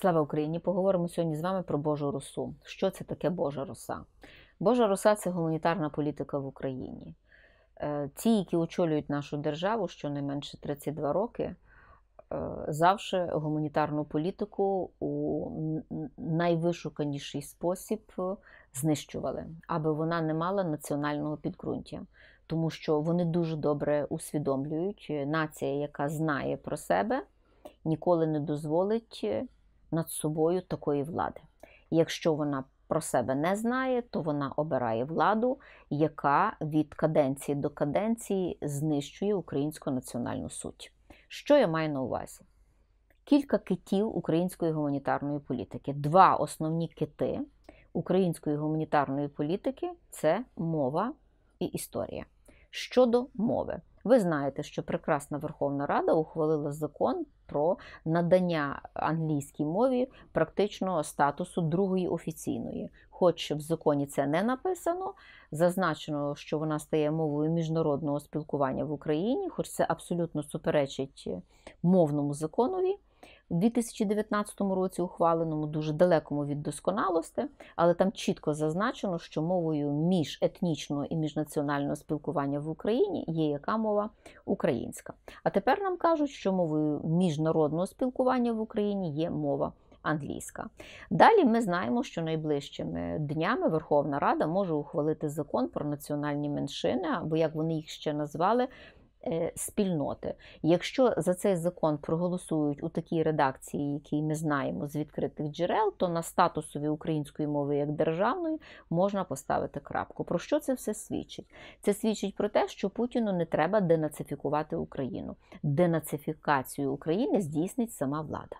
Слава Україні! Поговоримо сьогодні з вами про Божу росу. Що це таке Божа роса? Божа роса це гуманітарна політика в Україні. Ті, е, які очолюють нашу державу щонайменше 32 роки, е, завжди гуманітарну політику у найвишуканіший спосіб е, знищували, аби вона не мала національного підґрунтя, тому що вони дуже добре усвідомлюють, нація, яка знає про себе, ніколи не дозволить над собою такої влади. якщо вона про себе не знає, то вона обирає владу, яка від каденції до каденції знищує українську національну суть. Що я маю на увазі? Кілька китів української гуманітарної політики. Два основні кити української гуманітарної політики це мова і історія. Щодо мови, ви знаєте, що прекрасна Верховна Рада ухвалила закон про надання англійській мові практичного статусу другої офіційної. Хоч в законі це не написано, зазначено, що вона стає мовою міжнародного спілкування в Україні, хоч це абсолютно суперечить мовному законові. У 2019 році ухваленому дуже далекому від досконалості, але там чітко зазначено, що мовою міжетнічного і міжнаціонального спілкування в Україні є яка мова українська. А тепер нам кажуть, що мовою міжнародного спілкування в Україні є мова англійська. Далі ми знаємо, що найближчими днями Верховна Рада може ухвалити закон про національні меншини, або як вони їх ще назвали. Е, спільноти. Якщо за цей закон проголосують у такій редакції, який ми знаємо з відкритих джерел, то на статусові української мови як державної можна поставити крапку. Про що це все свідчить? Це свідчить про те, що Путіну не треба денацифікувати Україну. Денацифікацію України здійснить сама влада.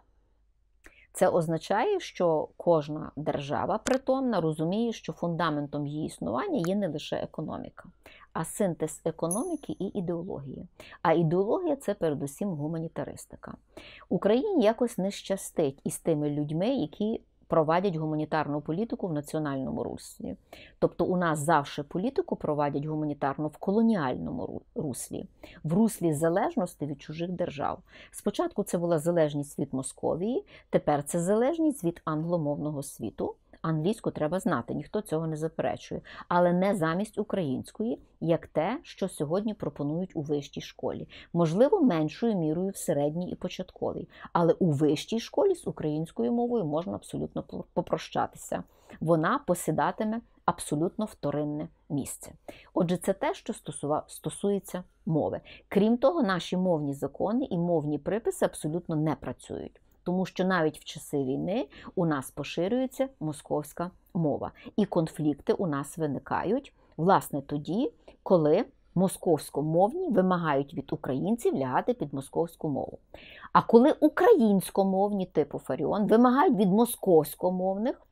Це означає, що кожна держава притомна розуміє, що фундаментом її існування є не лише економіка, а синтез економіки і ідеології. А ідеологія це передусім гуманітаристика. Україні якось не щастить із тими людьми, які провадять гуманітарну політику в національному руслі. Тобто у нас завжди політику провадять гуманітарну в колоніальному руслі, в руслі залежності від чужих держав. Спочатку це була залежність від Московії, тепер це залежність від англомовного світу англійську треба знати, ніхто цього не заперечує, але не замість української, як те, що сьогодні пропонують у вищій школі. Можливо, меншою мірою в середній і початковій, але у вищій школі з українською мовою можна абсолютно попрощатися. Вона посідатиме абсолютно вторинне місце. Отже, це те, що стосується мови. Крім того, наші мовні закони і мовні приписи абсолютно не працюють тому що навіть в часи війни у нас поширюється московська мова, і конфлікти у нас виникають власне тоді, коли московськомовні вимагають від українців лягати під московську мову. А коли українськомовні, типу Фаріон, вимагають від московськомовних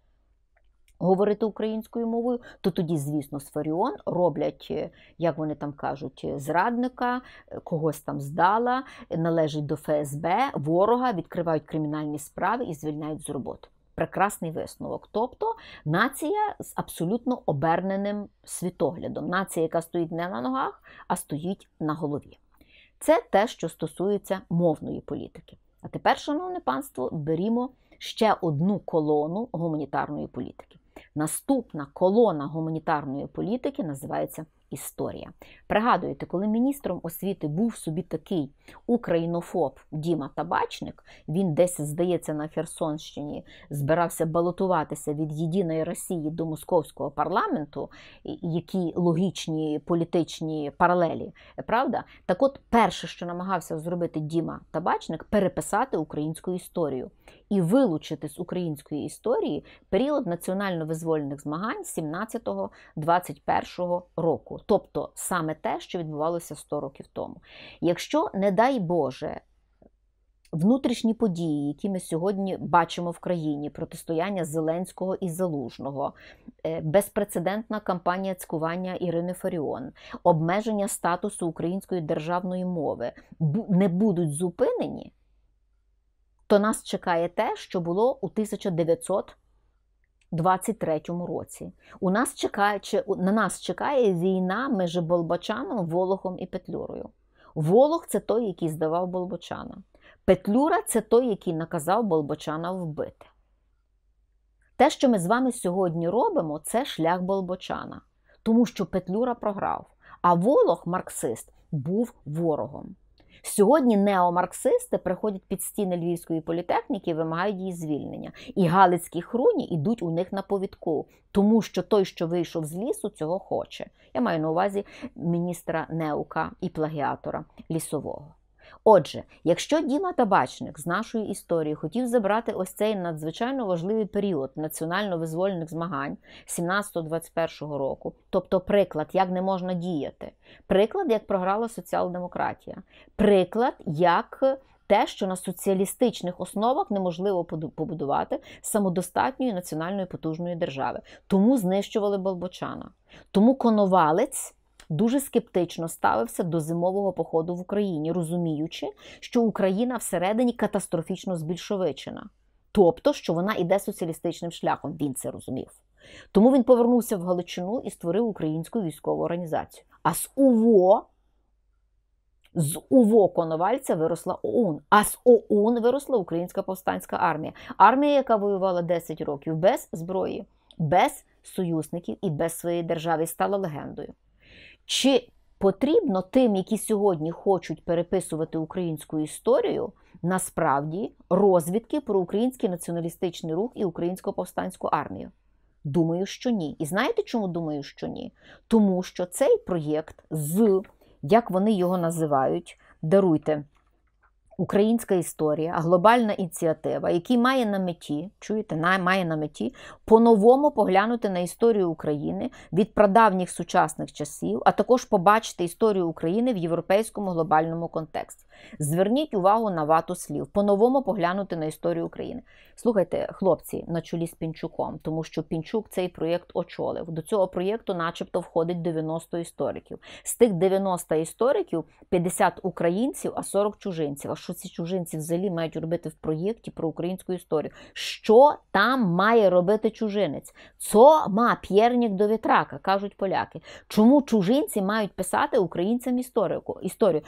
говорити українською мовою, то тоді, звісно, сфаріон роблять, е, як вони там кажуть, е, зрадника, е, когось там здала, належить до ФСБ, ворога, відкривають кримінальні справи і звільняють з роботи. Прекрасний висновок. Тобто нація з абсолютно оберненим світоглядом. Нація, яка стоїть не на ногах, а стоїть на голові. Це те, що стосується мовної політики. А тепер, шановне панство, берімо ще одну колону гуманітарної політики. Наступна колона гуманітарної політики називається історія. Пригадуєте, коли міністром освіти був собі такий українофоб Діма Табачник, він десь, здається, на Херсонщині збирався балотуватися від єдиної Росії до московського парламенту, які логічні політичні паралелі, правда? Так от, перше, що намагався зробити Діма Табачник, переписати українську історію і вилучити з української історії період національно-визвольних змагань 17-21 року тобто саме те, що відбувалося 100 років тому. Якщо, не дай Боже, внутрішні події, які ми сьогодні бачимо в країні, протистояння Зеленського і Залужного, е, безпрецедентна кампанія цькування Ірини Фаріон, обмеження статусу української державної мови не будуть зупинені, то нас чекає те, що було у 1900 2023 році. У нас чекає, чи, На нас чекає війна між Болбочаном, Волохом і Петлюрою. Волог це той, який здавав Болбочана. Петлюра це той, який наказав Болбочана вбити. Те, що ми з вами сьогодні робимо, це шлях Болбочана, тому що Петлюра програв, а Волох, марксист, був ворогом. Сьогодні неомарксисти приходять під стіни Львівської політехніки і вимагають її звільнення. І Галицькі хруні йдуть у них на повідку, тому що той, що вийшов з лісу, цього хоче. Я маю на увазі міністра Неука і плагіатора лісового. Отже, якщо Діма Табачник з нашої історії хотів забрати ось цей надзвичайно важливий період національно-визвольних змагань 17-21 року, тобто приклад, як не можна діяти, приклад, як програла соціал-демократія, приклад, як те, що на соціалістичних основах неможливо побудувати самодостатньої національної потужної держави, тому знищували Болбочана, тому коновалець дуже скептично ставився до зимового походу в Україні, розуміючи, що Україна всередині катастрофічно збільшовичена, тобто, що вона йде соціалістичним шляхом. Він це розумів. Тому він повернувся в Галичину і створив українську військову організацію. А з УВО. З УВО Коновальця виросла ОУН, а з ОУН виросла Українська повстанська армія. Армія, яка воювала 10 років без зброї, без союзників і без своєї держави, стала легендою. Чи потрібно тим, які сьогодні хочуть переписувати українську історію, насправді розвідки про український націоналістичний рух і українську повстанську армію? Думаю, що ні. І знаєте, чому думаю, що ні? Тому що цей проєкт з як вони його називають, даруйте. Українська історія, глобальна ініціатива, який має на меті, чуєте, має на меті по-новому поглянути на історію України від прадавніх сучасних часів, а також побачити історію України в європейському глобальному контексті. Зверніть увагу на вату слів, по-новому поглянути на історію України. Слухайте, хлопці, на чолі з Пінчуком, тому що Пінчук цей проєкт очолив. До цього проєкту, начебто, входить 90 істориків. З тих 90 істориків 50 українців, а 40 чужинців. А що ці чужинці взагалі мають робити в проєкті про українську історію? Що там має робити чужинець? Це ма п'єрнік до вітрака, кажуть поляки. Чому чужинці мають писати українцям історику історію?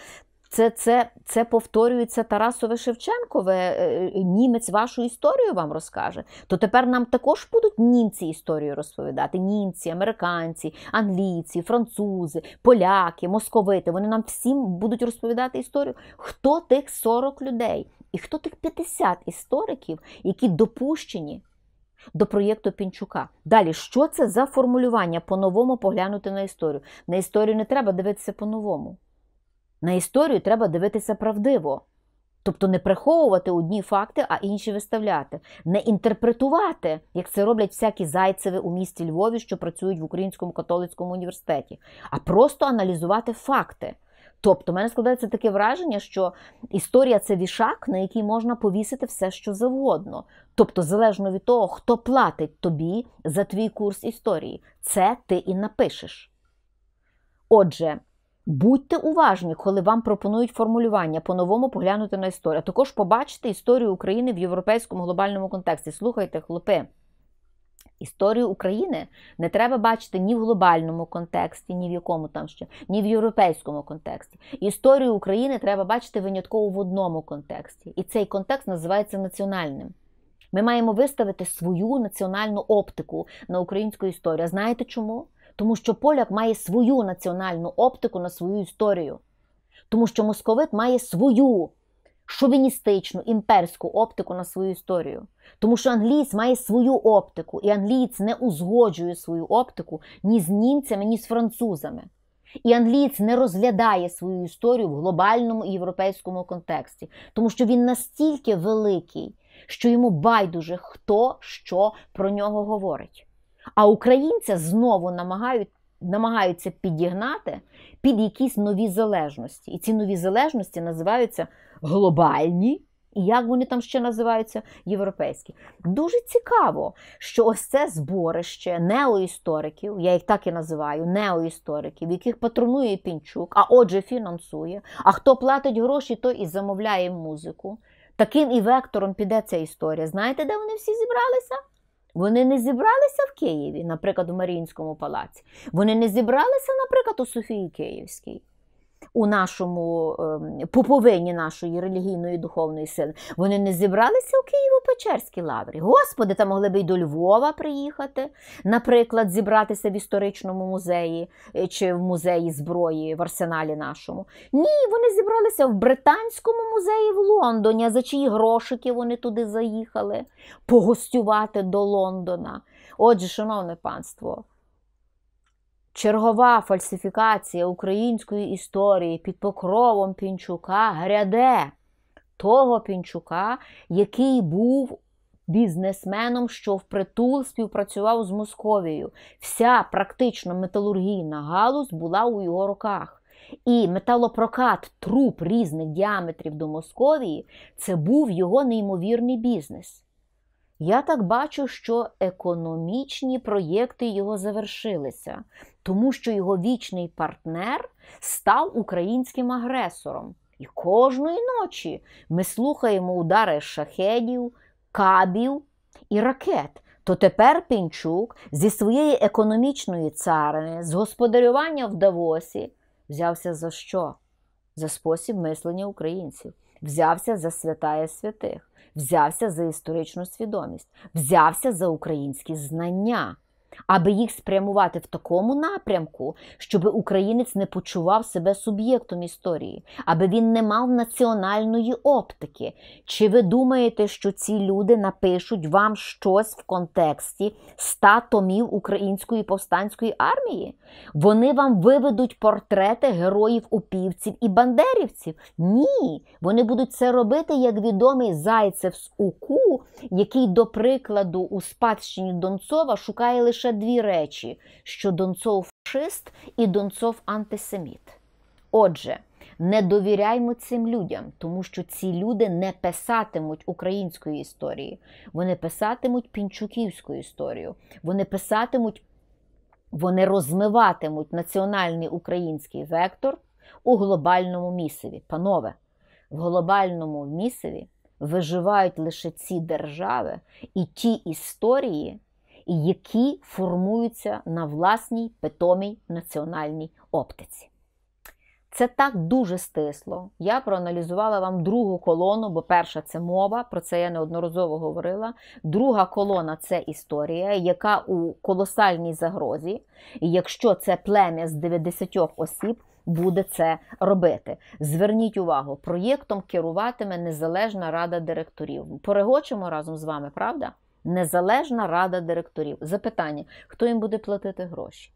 Це це, це повторюється Тарасове Шевченкове, е, е, німець вашу історію вам розкаже. То тепер нам також будуть німці історію розповідати: німці, американці, англійці, французи, поляки, московити. Вони нам всім будуть розповідати історію, хто тих 40 людей і хто тих 50 істориків, які допущені. До проєкту Пінчука. Далі, що це за формулювання по-новому поглянути на історію? На історію не треба дивитися по-новому. На історію треба дивитися правдиво. Тобто не приховувати одні факти, а інші виставляти, не інтерпретувати, як це роблять всякі зайцеви у місті Львові, що працюють в Українському католицькому університеті, а просто аналізувати факти. Тобто, в мене складається таке враження, що історія це вішак, на який можна повісити все, що завгодно. Тобто, залежно від того, хто платить тобі за твій курс історії, це ти і напишеш. Отже. Будьте уважні, коли вам пропонують формулювання по-новому поглянути на історію. А Також побачите історію України в європейському глобальному контексті. Слухайте, хлопи. Історію України не треба бачити ні в глобальному контексті, ні в якому там ще, ні в європейському контексті. Історію України треба бачити винятково в одному контексті. І цей контекст називається національним. Ми маємо виставити свою національну оптику на українську історію. Знаєте чому? тому що поляк має свою національну оптику на свою історію, тому що московит має свою шовіністичну імперську оптику на свою історію, тому що англієць має свою оптику, і англієць не узгоджує свою оптику ні з німцями, ні з французами. І англієць не розглядає свою історію в глобальному європейському контексті, тому що він настільки великий, що йому байдуже хто що про нього говорить. А українця знову намагають, намагаються підігнати під якісь нові залежності. І ці нові залежності називаються глобальні. І як вони там ще називаються європейські? Дуже цікаво, що ось це зборище неоісториків, я їх так і називаю, неоісториків, яких патронує пінчук, а отже, фінансує. А хто платить гроші, той і замовляє музику. Таким і вектором піде ця історія. Знаєте, де вони всі зібралися? Вони не зібралися в Києві, наприклад, у Маріїнському палаці. Вони не зібралися, наприклад, у Софії Київській у нашому ем, поповині нашої релігійної духовної сили. Вони не зібралися у Києво-Печерській лаврі. Господи, та могли би й до Львова приїхати, наприклад, зібратися в історичному музеї е, чи в музеї зброї в арсеналі нашому. Ні, вони зібралися в Британському музеї в Лондоні. за чиї грошики вони туди заїхали погостювати до Лондона. Отже, шановне панство. Чергова фальсифікація української історії під покровом Пінчука гряде того Пінчука, який був бізнесменом, що впритул співпрацював з Московією. Вся практично металургійна галузь була у його руках. І металопрокат труб різних діаметрів до Московії це був його неймовірний бізнес. Я так бачу, що економічні проєкти його завершилися тому що його вічний партнер став українським агресором. І кожної ночі ми слухаємо удари шахедів, кабів і ракет. То тепер Пінчук зі своєї економічної царини, з господарювання в Давосі, взявся за що? За спосіб мислення українців, взявся за святая святих, взявся за історичну свідомість, взявся за українські знання аби їх спрямувати в такому напрямку, щоб українець не почував себе суб'єктом історії, аби він не мав національної оптики. Чи ви думаєте, що ці люди напишуть вам щось в контексті ста томів української повстанської армії? Вони вам виведуть портрети героїв упівців і бандерівців? Ні, вони будуть це робити як відомий Зайцев з УКУ, який, до прикладу, у спадщині Донцова шукає лише лише дві речі: що Донцов фашист і Донцов антисеміт. Отже, не довіряймо цим людям, тому що ці люди не писатимуть української історії, вони писатимуть пінчуківську історію, вони писатимуть, вони розмиватимуть національний український вектор у глобальному місиві. Панове, в глобальному місиві виживають лише ці держави і ті історії які формуються на власній питомій національній оптиці. Це так дуже стисло. Я проаналізувала вам другу колону, бо перша це мова, про це я неодноразово говорила. Друга колона це історія, яка у колосальній загрозі. І якщо це плем'я з 90 осіб, буде це робити. Зверніть увагу, проєктом керуватиме незалежна рада директорів. Перегочимо разом з вами, правда? незалежна рада директорів. Запитання, хто їм буде платити гроші?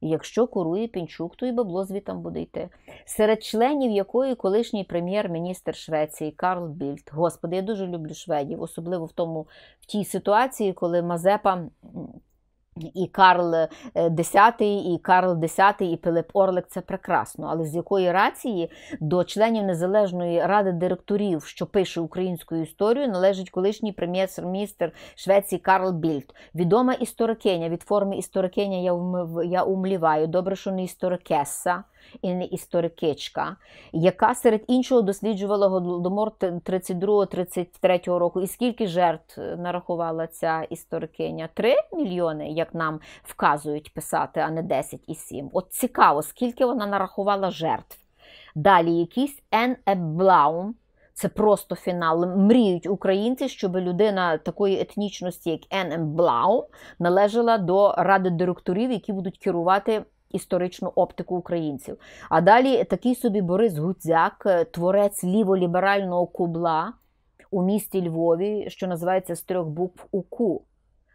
Якщо курує пінчук, то і бабло звітам буде йти. Серед членів якої колишній прем'єр-міністр Швеції Карл Більд. Господи, я дуже люблю Шведів, особливо в тому в тій ситуації, коли Мазепа і Карл X, е, і Карл X, і Пилип Орлик це прекрасно. Але з якої рації до членів Незалежної ради директорів, що пише українську історію, належить колишній прем'єр-міністр Швеції Карл Більд. Відома історикиня від форми історикиня я я умліваю. Добре, що не історикеса історикичка, яка серед іншого досліджувала голодомор 32-33 року. І скільки жертв е, нарахувала ця історикиня? Три мільйони, як нам вказують писати, а не 10 і 7. От цікаво, скільки вона нарахувала жертв. Далі якийсь Ен Ебблаум, це просто фінал. Мріють українці, щоб людина такої етнічності, як Ен Блаум, належала до ради директорів, які будуть керувати історичну оптику українців. А далі такий собі Борис Гудзяк, е, творець ліволіберального кубла у місті Львові, що називається з трьох букв УКУ.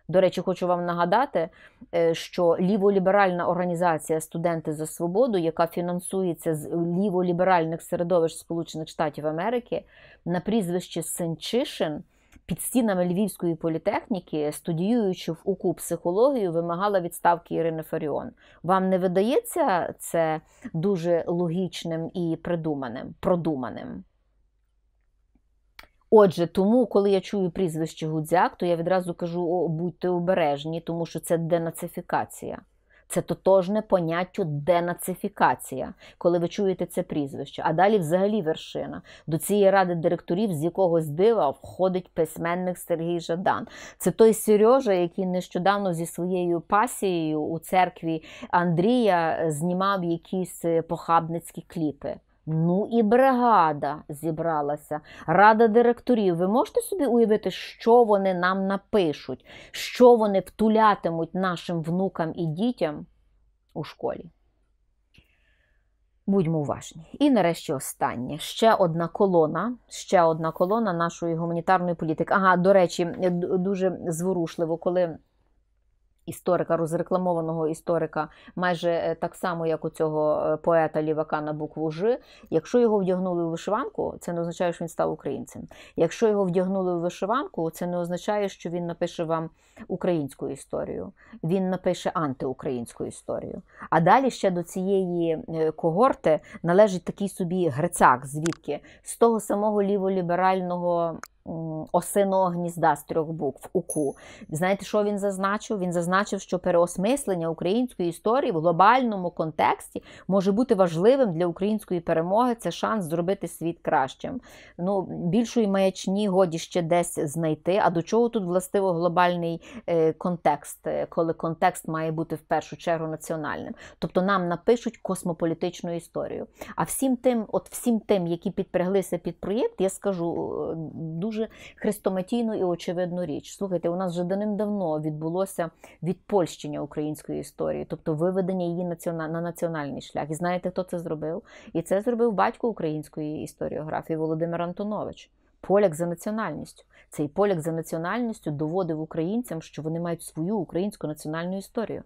До речі, хочу вам нагадати, е, що ліволіберальна організація Студенти за свободу, яка фінансується з ліволіберальних середовищ Сполучених Штатів Америки, на прізвище Сенчишин – під стінами Львівської політехніки, студіюючи в УКУ психологію, вимагала відставки Ірини Фаріон. Вам не видається це дуже логічним і придуманим, продуманим? Отже, тому, коли я чую прізвище Гудзяк, то я відразу кажу: о, будьте обережні, тому що це денацифікація. Це тотожне поняттю денацифікація, коли ви чуєте це прізвище. А далі, взагалі, вершина. До цієї ради директорів з якогось дива входить письменник Сергій Жадан. Це той Сережа, який нещодавно зі своєю пасією у церкві Андрія е, знімав якісь е, похабницькі кліпи. Ну і бригада зібралася. Рада директорів. Ви можете собі уявити, що вони нам напишуть, що вони втулятимуть нашим внукам і дітям у школі? Будьмо уважні. І нарешті останнє. Ще одна колона, ще одна колона нашої гуманітарної політики. Ага, до речі, дуже зворушливо, коли історика, розрекламованого історика, майже е, так само, як у цього е, поета лівака на букву Ж. Якщо його вдягнули у вишиванку, це не означає, що він став українцем. Якщо його вдягнули у вишиванку, це не означає, що він напише вам українську історію. Він напише антиукраїнську історію. А далі ще до цієї е, когорти належить такий собі грицак, звідки з того самого ліволіберального осиного гнізда з трьох букв УКУ. Знаєте, що він зазначив? Він зазначив, що переосмислення української історії в глобальному контексті може бути важливим для української перемоги. Це шанс зробити світ кращим. Ну, Більшої маячні годі ще десь знайти. А до чого тут властиво глобальний е, контекст, е, коли контекст має бути в першу чергу національним? Тобто нам напишуть космополітичну історію. А всім тим, от всім тим, які підпряглися під проєкт, я скажу е, дуже хрестоматійну і очевидну річ. Слухайте, у нас вже даним давно відбулося відпольщення української історії, тобто виведення її на національний шлях. І знаєте, хто це зробив? І це зробив батько української історіографії Володимир Антонович. Поляк за національністю. Цей поляк за національністю доводив українцям, що вони мають свою українську національну історію.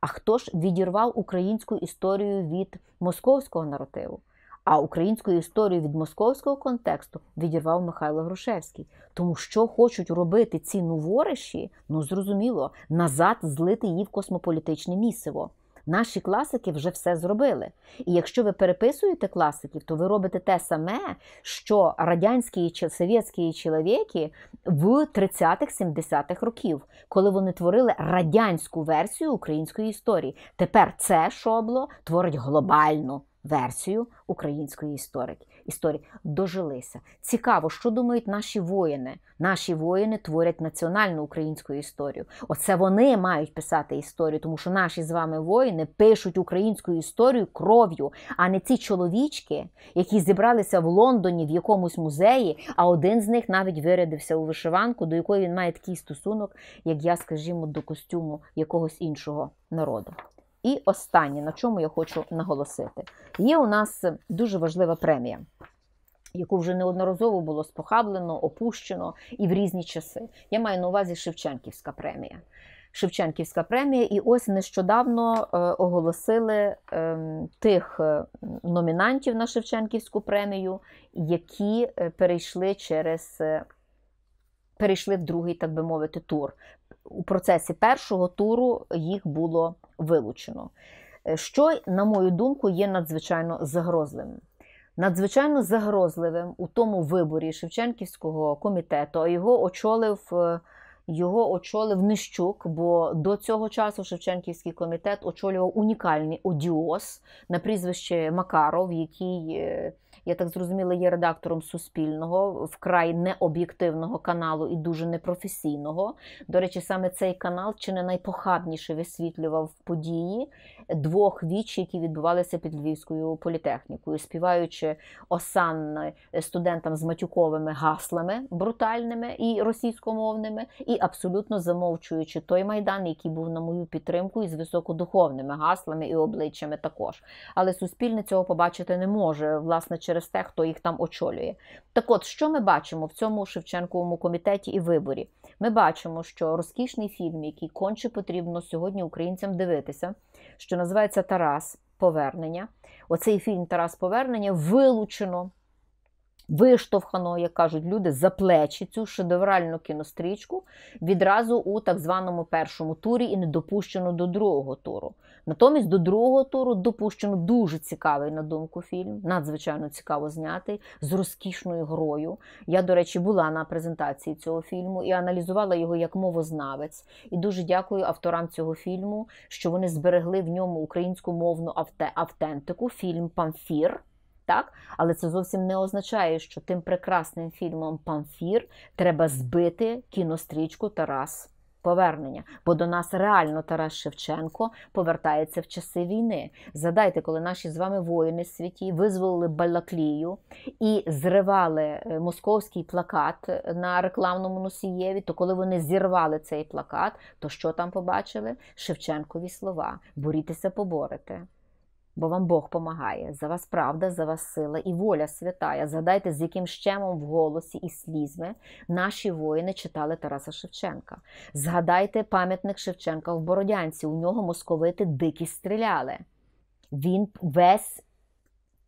А хто ж відірвав українську історію від московського наративу? А українську історію від московського контексту відірвав Михайло Грушевський. Тому що хочуть робити ці новориші, ну зрозуміло, назад злити її в космополітичне місиво. Наші класики вже все зробили. І якщо ви переписуєте класиків, то ви робите те саме, що радянські чи совєтські чоловіки в 30-х-70-х років, коли вони творили радянську версію української історії. Тепер це шобло творить глобальну версію української історики. історії. Дожилися. Цікаво, що думають наші воїни. Наші воїни творять національну українську історію. Оце вони мають писати історію, тому що наші з вами воїни пишуть українську історію кров'ю, а не ці чоловічки, які зібралися в Лондоні в якомусь музеї, а один з них навіть вирядився у вишиванку, до якої він має такий стосунок, як я, скажімо, до костюму якогось іншого народу. І останнє, на чому я хочу наголосити, є у нас дуже важлива премія. Яку вже неодноразово було спохаблено, опущено і в різні часи. Я маю на увазі Шевченківська премія. Шевченківська премія, і ось нещодавно е, оголосили ем, тих е, номінантів на Шевченківську премію, які е, перейшли через перейшли в другий, так би мовити, тур. У процесі першого туру їх було вилучено. Е, що, на мою думку, є надзвичайно загрозливим. Надзвичайно загрозливим у тому виборі Шевченківського комітету, а його очолив. Е, його очолив Нищук, бо до цього часу Шевченківський комітет очолював унікальний одіоз на прізвище Макаров, який е, я так зрозуміла, є редактором Суспільного, вкрай необ'єктивного каналу і дуже непрофесійного. До речі, саме цей канал чи не найпохабніше висвітлював події двох віч, які відбувалися під Львівською політехнікою, співаючи осанни студентам з матюковими гаслами брутальними і російськомовними, і абсолютно замовчуючи той майдан, який був на мою підтримку, із високодуховними гаслами і обличчями також. Але суспільне цього побачити не може власне через те, хто їх там очолює. Так от, що ми бачимо в цьому Шевченковому комітеті і виборі? Ми бачимо, що розкішний фільм, який конче потрібно сьогодні українцям дивитися, що називається Тарас Повернення. Оцей фільм Тарас Повернення вилучено виштовхано, як кажуть люди, за плечі цю шедевральну кінострічку відразу у так званому першому турі і не допущено до другого туру. Натомість до другого туру допущено дуже цікавий, на думку, фільм, надзвичайно цікаво знятий, з розкішною грою. Я, до речі, була на презентації цього фільму і аналізувала його як мовознавець. І дуже дякую авторам цього фільму, що вони зберегли в ньому українську мовну автентику, фільм Памфір. Так? Але це зовсім не означає, що тим прекрасним фільмом Памфір треба збити кінострічку Тарас повернення. Бо до нас реально Тарас Шевченко повертається в часи війни. Задайте, коли наші з вами воїни світі визволили Балаклію і зривали е, московський плакат е, на рекламному носієві, то коли вони зірвали цей плакат, то що там побачили? Шевченкові слова: борітеся поборете бо вам Бог помагає. За вас правда, за вас сила і воля святая. Згадайте, з яким щемом в голосі і слізьми наші воїни читали Тараса Шевченка. Згадайте пам'ятник Шевченка в Бородянці. У нього московити дикі стріляли. Він весь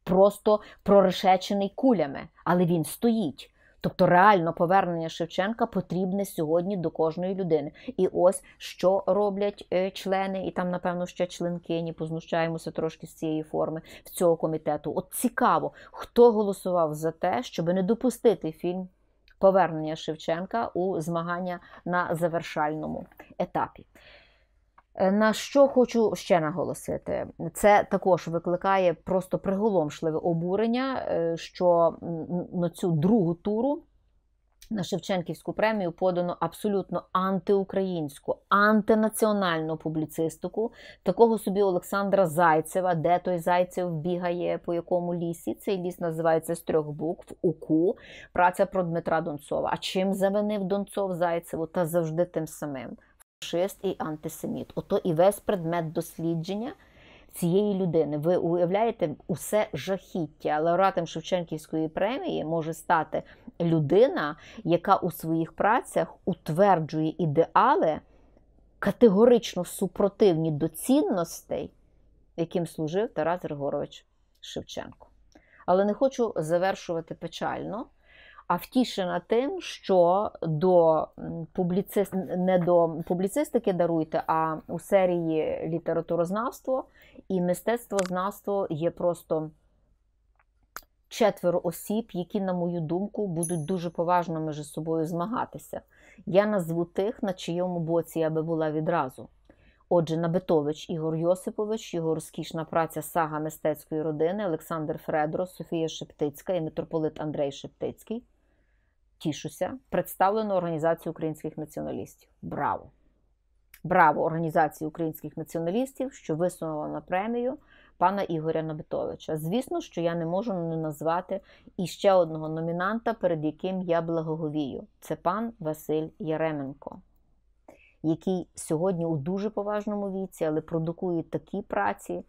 просто прорешечений кулями, але він стоїть. Тобто реально повернення Шевченка потрібне сьогодні до кожної людини. І ось що роблять е, члени, і там, напевно, ще членки, членкині, познущаємося трошки з цієї форми в цього комітету. От цікаво, хто голосував за те, щоб не допустити фільм повернення Шевченка у змагання на завершальному етапі. Е, на що хочу ще наголосити, це також викликає просто приголомшливе обурення, е, що на цю другу туру на Шевченківську премію подано абсолютно антиукраїнську, антинаціональну публіцистику. Такого собі Олександра Зайцева, де той Зайцев бігає по якому лісі. Цей ліс називається з трьох букв УКУ, праця про Дмитра Донцова. А чим завинив Донцов Зайцеву та завжди тим самим фашист і антисеміт. Ото і весь предмет дослідження цієї людини. Ви уявляєте усе жахіття. Лауреатом Шевченківської премії може стати людина, яка у своїх працях утверджує ідеали категорично супротивні до цінностей, яким служив Тарас Григорович Шевченко. Але не хочу завершувати печально а втішена тим, що до публіци... не до публіцистики даруйте, а у серії літературознавство і мистецтвознавство є просто четверо осіб, які, на мою думку, будуть дуже поважно між собою змагатися. Я назву тих, на чийому боці я би була відразу. Отже, Набитович Ігор Йосипович, його розкішна праця сага мистецької родини, Олександр Фредро, Софія Шептицька і митрополит Андрей Шептицький тішуся, представлено Організацію українських націоналістів. Браво! Браво Організації українських націоналістів, що висунула на премію пана Ігоря Набитовича. Звісно, що я не можу не назвати іще одного номінанта, перед яким я благоговію. Це пан Василь Яременко, який сьогодні у дуже поважному віці, але продукує такі праці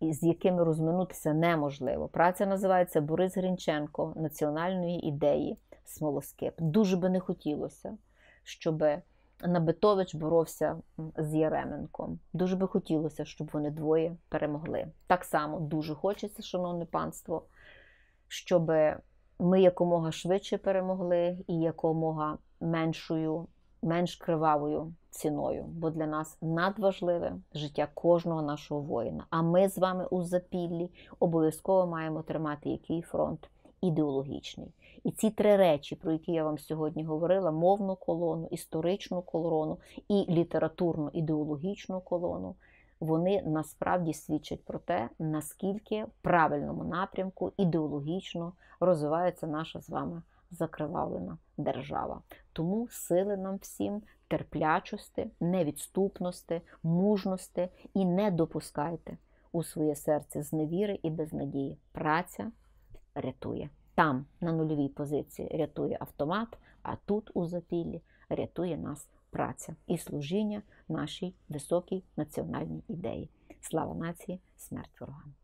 з якими розминутися неможливо. Праця називається Борис Грінченко національної ідеї смолоскип. Дуже би не хотілося, щоб Набитович боровся з Яременком. Дуже би хотілося, щоб вони двоє перемогли. Так само дуже хочеться, шановне панство, щоб ми якомога швидше перемогли і якомога меншою, менш кривавою ціною, бо для нас надважливе життя кожного нашого воїна. А ми з вами у запіллі обов'язково маємо тримати який фронт ідеологічний. І ці три речі, про які я вам сьогодні говорила: мовну колону, історичну колону і літературну ідеологічну колону. Вони насправді свідчать про те, наскільки в правильному напрямку ідеологічно розвивається наша з вами закривавлена держава. Тому сили нам всім, терплячості, невідступності, мужності і не допускайте у своє серце зневіри і безнадії. Праця рятує. Там, на нульовій позиції, рятує автомат, а тут, у запіллі, рятує нас праця і служіння нашій високій національній ідеї. Слава нації, смерть ворогам!